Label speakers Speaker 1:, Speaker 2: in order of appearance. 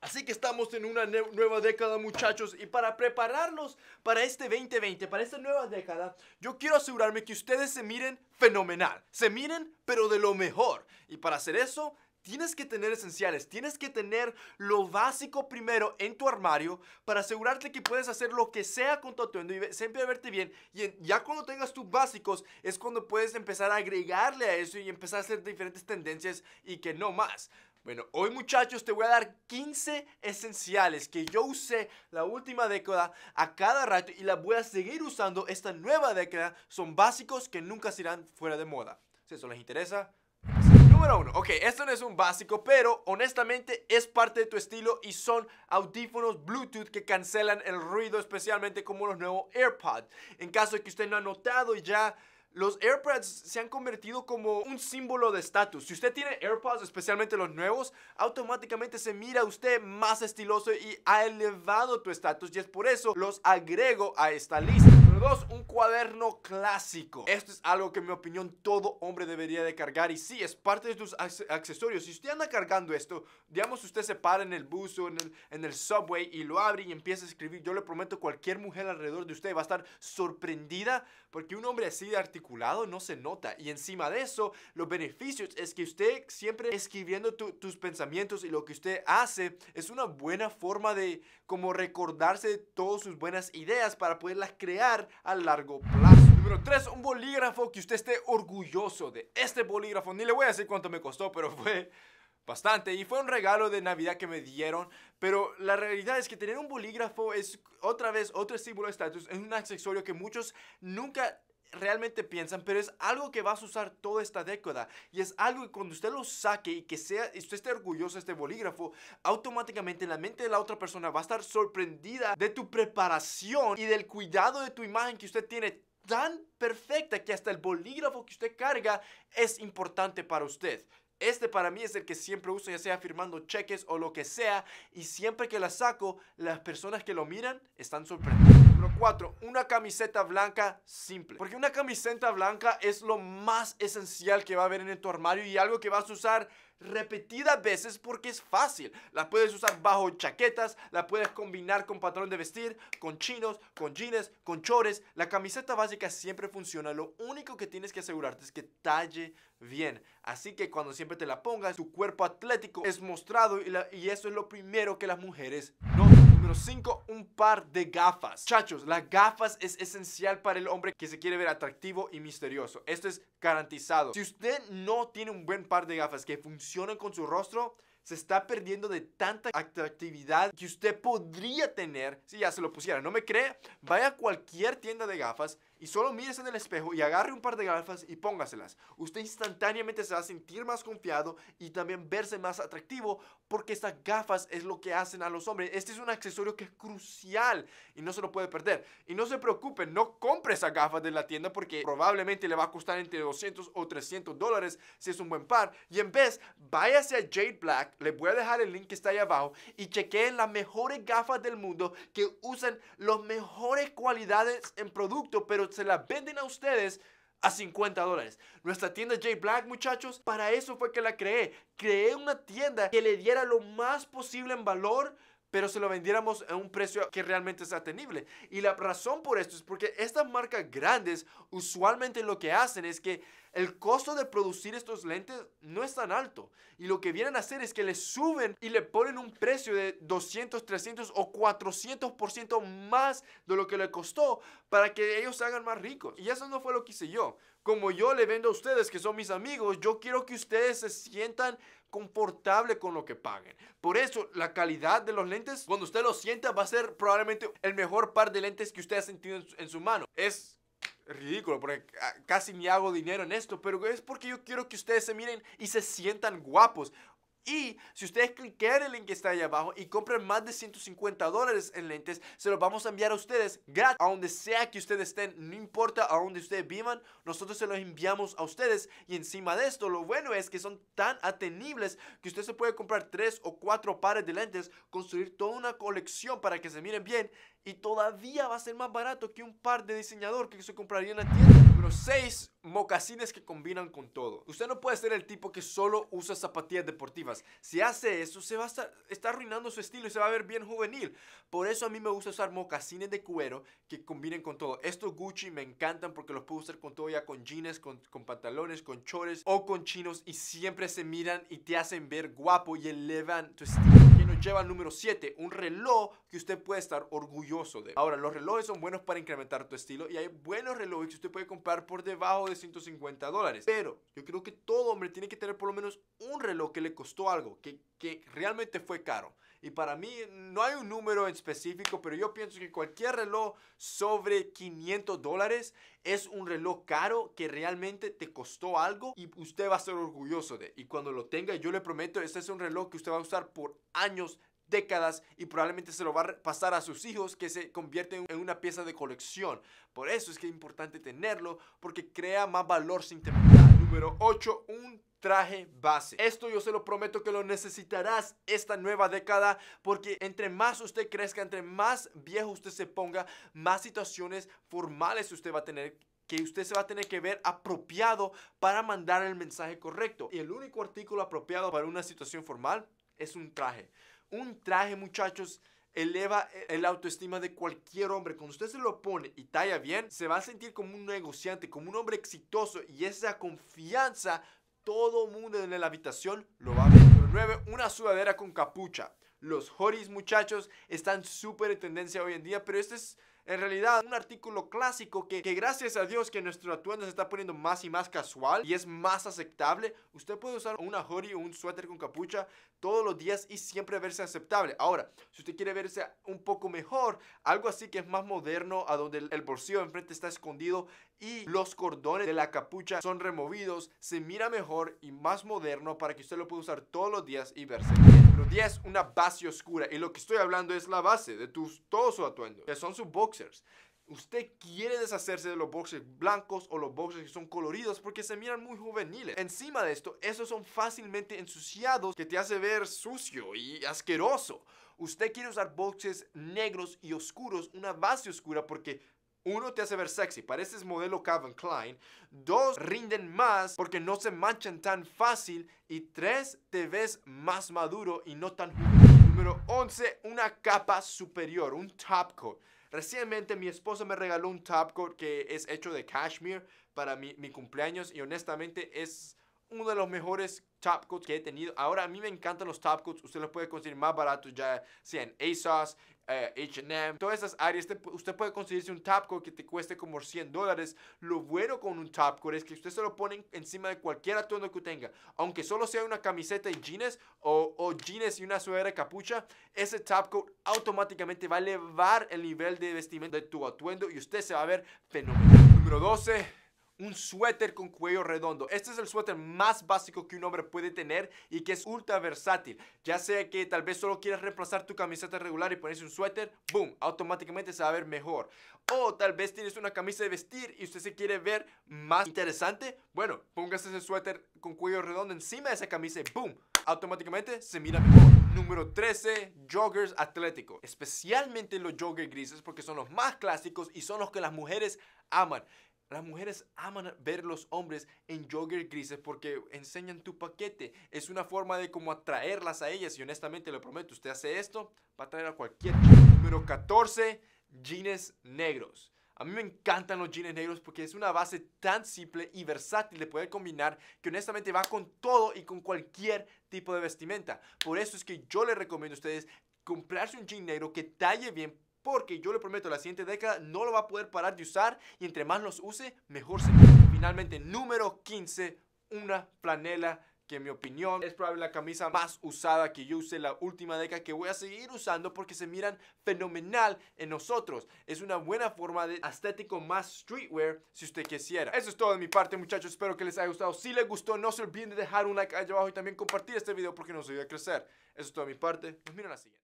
Speaker 1: Así que estamos en una nueva década, muchachos, y para prepararnos para este 2020, para esta nueva década, yo quiero asegurarme que ustedes se miren fenomenal, se miren pero de lo mejor. Y para hacer eso, Tienes que tener esenciales, tienes que tener lo básico primero en tu armario para asegurarte que puedes hacer lo que sea con tu atuendo y siempre verte bien. Y ya cuando tengas tus básicos es cuando puedes empezar a agregarle a eso y empezar a hacer diferentes tendencias y que no más. Bueno, hoy muchachos te voy a dar 15 esenciales que yo usé la última década a cada rato y las voy a seguir usando esta nueva década. Son básicos que nunca se irán fuera de moda. Si eso les interesa. Número uno, ok, esto no es un básico, pero honestamente es parte de tu estilo y son audífonos Bluetooth que cancelan el ruido, especialmente como los nuevos AirPods. En caso de que usted no ha notado ya, los AirPods se han convertido como un símbolo de estatus. Si usted tiene AirPods, especialmente los nuevos, automáticamente se mira usted más estiloso y ha elevado tu estatus. Y es por eso los agrego a esta lista. Dos, un cuaderno clásico. Esto es algo que en mi opinión todo hombre debería de cargar y sí, es parte de tus accesorios. Si usted anda cargando esto, digamos usted se para en el bus o en el, en el subway y lo abre y empieza a escribir, yo le prometo cualquier mujer alrededor de usted va a estar sorprendida porque un hombre así de articulado no se nota. Y encima de eso, los beneficios es que usted siempre escribiendo tus pensamientos y lo que usted hace es una buena forma de como recordarse de todas sus buenas ideas para poderlas crear a largo plazo. Número 3, un bolígrafo que usted esté orgulloso de. Este bolígrafo, ni le voy a decir cuánto me costó, pero fue bastante y fue un regalo de Navidad que me dieron, pero la realidad es que tener un bolígrafo es otra vez otro símbolo de estatus, es un accesorio que muchos nunca realmente piensan, pero es algo que vas a usar toda esta década y es algo que cuando usted lo saque y que sea, y usted esté orgulloso de este bolígrafo, automáticamente en la mente de la otra persona va a estar sorprendida de tu preparación y del cuidado de tu imagen que usted tiene tan perfecta que hasta el bolígrafo que usted carga es importante para usted. Este para mí es el que siempre uso, ya sea firmando cheques o lo que sea, y siempre que la saco, las personas que lo miran están sorprendidas. 4 Cuatro, una camiseta blanca simple. Porque una camiseta blanca es lo más esencial que va a haber en tu armario y algo que vas a usar repetidas veces porque es fácil. La puedes usar bajo chaquetas, la puedes combinar con patrón de vestir, con chinos, con jeans, con chores. La camiseta básica siempre funciona. Lo único que tienes que asegurarte es que talle bien. Así que cuando siempre te la pongas, tu cuerpo atlético es mostrado y, y eso es lo primero que las mujeres no 5, un par de gafas. Chachos, las gafas es esencial para el hombre que se quiere ver atractivo y misterioso. Esto es garantizado. Si usted no tiene un buen par de gafas que funcionen con su rostro, se está perdiendo de tanta atractividad que usted podría tener si ya se lo pusiera. ¿No me cree? Vaya a cualquier tienda de gafas y solo mires en el espejo y agarre un par de gafas y póngaselas. Usted instantáneamente se va a sentir más confiado y también verse más atractivo porque estas gafas es lo que hacen a los hombres. Este es un accesorio que es crucial y no se lo puede perder. Y no se preocupe, no compre esas gafas de la tienda porque probablemente le va a costar entre 200 o 300 dólares si es un buen par. Y en vez, váyase a Jade Black, le voy a dejar el link que está ahí abajo y chequeen las mejores gafas del mundo que usan las mejores cualidades en producto, pero se la venden a ustedes a 50 dólares. Nuestra tienda J Black, muchachos, para eso fue que la creé. Creé una tienda que le diera lo más posible en valor pero se lo vendiéramos a un precio que realmente es atenible. Y la razón por esto es porque estas marcas grandes usualmente lo que hacen es que el costo de producir estos lentes no es tan alto. Y lo que vienen a hacer es que le suben y le ponen un precio de 200, 300 o 400% más de lo que le costó para que ellos se hagan más ricos. Y eso no fue lo que hice yo como yo le vendo a ustedes que son mis amigos, yo quiero que ustedes se sientan confortable con lo que paguen. Por eso, la calidad de los lentes, cuando usted los sienta, va a ser probablemente el mejor par de lentes que usted ha sentido en su, mano. Es ridículo, porque casi ni hago dinero en esto, pero es porque yo quiero que ustedes se miren y se sientan guapos. Y si ustedes en el link que está ahí abajo y compran más de 150 dólares en lentes, se los vamos a enviar a ustedes gratis. A donde sea que ustedes estén, no importa a donde ustedes vivan, nosotros se los enviamos a ustedes. Y encima de esto, lo bueno es que son tan atenibles que usted se puede comprar tres o cuatro pares de lentes, construir toda una colección para que se miren bien y todavía va a ser más barato que un par de diseñador que se compraría en la tienda los 6, mocasines que combinan con todo. Usted no puede ser el tipo que solo usa zapatillas deportivas. Si hace eso, se va a estar, está arruinando su estilo y se va a ver bien juvenil. Por eso a mí me gusta usar mocasines de cuero que combinen con todo. Estos Gucci me encantan porque los puedo usar con todo ya con jeans, con, con pantalones, con chores o con chinos y siempre se miran y te hacen ver guapo y elevan tu estilo lleva el número 7, un reloj que usted puede estar orgulloso de. Ahora, los relojes son buenos para incrementar tu estilo y hay buenos relojes que usted puede comprar por debajo de 150 dólares. Pero yo creo que todo hombre tiene que tener por lo menos un reloj que le costó algo, que, que realmente fue caro. Y para mí no hay un número específico, pero yo pienso que cualquier reloj sobre 500 dólares es un reloj caro que realmente te costó algo y usted va a ser orgulloso de. Y cuando lo tenga, yo le prometo, este es un reloj que usted va a usar por años, décadas y probablemente se lo va a pasar a sus hijos que se convierte en una pieza de colección. Por eso es que es importante tenerlo porque crea más valor sin temer. Número 8, un traje base. Esto yo se lo prometo que lo necesitarás esta nueva década porque entre más usted crezca, entre más viejo usted se ponga, más situaciones formales usted va a tener que usted se va a tener que ver apropiado para mandar el mensaje correcto. Y el único artículo apropiado para una situación formal es un traje. Un traje, muchachos, eleva eh, el autoestima de cualquier hombre. Cuando usted se lo pone y talla bien, se va a sentir como un negociante, como un hombre exitoso y esa confianza, todo mundo en la habitación lo va a ver. 9, una sudadera con capucha. Los horis muchachos, están súper en tendencia hoy en día, pero este es en realidad, un artículo clásico que, que gracias a Dios que nuestro atuendo se está poniendo más y más casual y es más aceptable, usted puede usar una hoodie o un suéter con capucha todos los días y siempre verse aceptable. Ahora, si usted quiere verse un poco mejor, algo así que es más moderno, a donde el bolsillo enfrente está escondido y los cordones de la capucha son removidos, se mira mejor y más moderno para que usted lo pueda usar todos los días y verse bien. Número 10, una base oscura. Y lo que estoy hablando es la base de tus, todo su atuendo, que son su boca Usted quiere deshacerse de los boxers blancos o los boxers que son coloridos porque se miran muy juveniles. Encima de esto, esos son fácilmente ensuciados que te hace ver sucio y asqueroso. Usted quiere usar boxers negros y oscuros, una base oscura porque uno, te hace ver sexy, pareces modelo Calvin Klein. Dos, rinden más porque no se manchan tan fácil. Y tres, te ves más maduro y no tan... Número 11, una capa superior, un top coat. Recientemente mi esposa me regaló un top coat que es hecho de cashmere para mi, mi cumpleaños y honestamente es uno de los mejores top coats que he tenido. Ahora a mí me encantan los top coats. Usted los puede conseguir más baratos ya sea en ASOS, HM, todas esas áreas, usted puede conseguirse un tapco que te cueste como 100 dólares. Lo bueno con un tapco es que usted se lo pone encima de cualquier atuendo que tenga, aunque solo sea una camiseta y jeans o, jeans y una sudadera capucha, ese tapco automáticamente va a elevar el nivel de vestimenta de tu atuendo y usted se va a ver fenomenal. Número 12 un suéter con cuello redondo. Este es el suéter más básico que un hombre puede tener y que es ultra versátil. Ya sea que tal vez solo quieras reemplazar tu camiseta regular y pones un suéter, boom, automáticamente se va a ver mejor. O tal vez tienes una camisa de vestir y usted se quiere ver más interesante, bueno, póngase ese suéter con cuello redondo encima de esa camisa y boom, automáticamente se mira mejor. Número 13, joggers atlético. Especialmente los joggers grises porque son los más clásicos y son los que las mujeres aman. Las mujeres aman ver los hombres en jogger grises porque enseñan tu paquete. Es una forma de como atraerlas a ellas. Y honestamente, lo prometo, usted hace esto, va a atraer a cualquier. Número 14, jeans negros. A mí me encantan los jeans negros porque es una base tan simple y versátil de poder combinar que honestamente va con todo y con cualquier tipo de vestimenta. Por eso es que yo les recomiendo a ustedes comprarse un jean negro que talle bien porque yo le prometo, la siguiente década no lo va a poder parar de usar y entre más los use, mejor se ve. Finalmente, número 15, una planela que en mi opinión es probablemente la camisa más usada que yo use la última década que voy a seguir usando porque se miran fenomenal en nosotros. Es una buena forma de estético más streetwear si usted quisiera. Eso es todo de mi parte muchachos, espero que les haya gustado. Si les gustó no se olviden de dejar un like allá abajo y también compartir este video porque nos ayuda a crecer. Eso es todo de mi parte, nos miran la siguiente.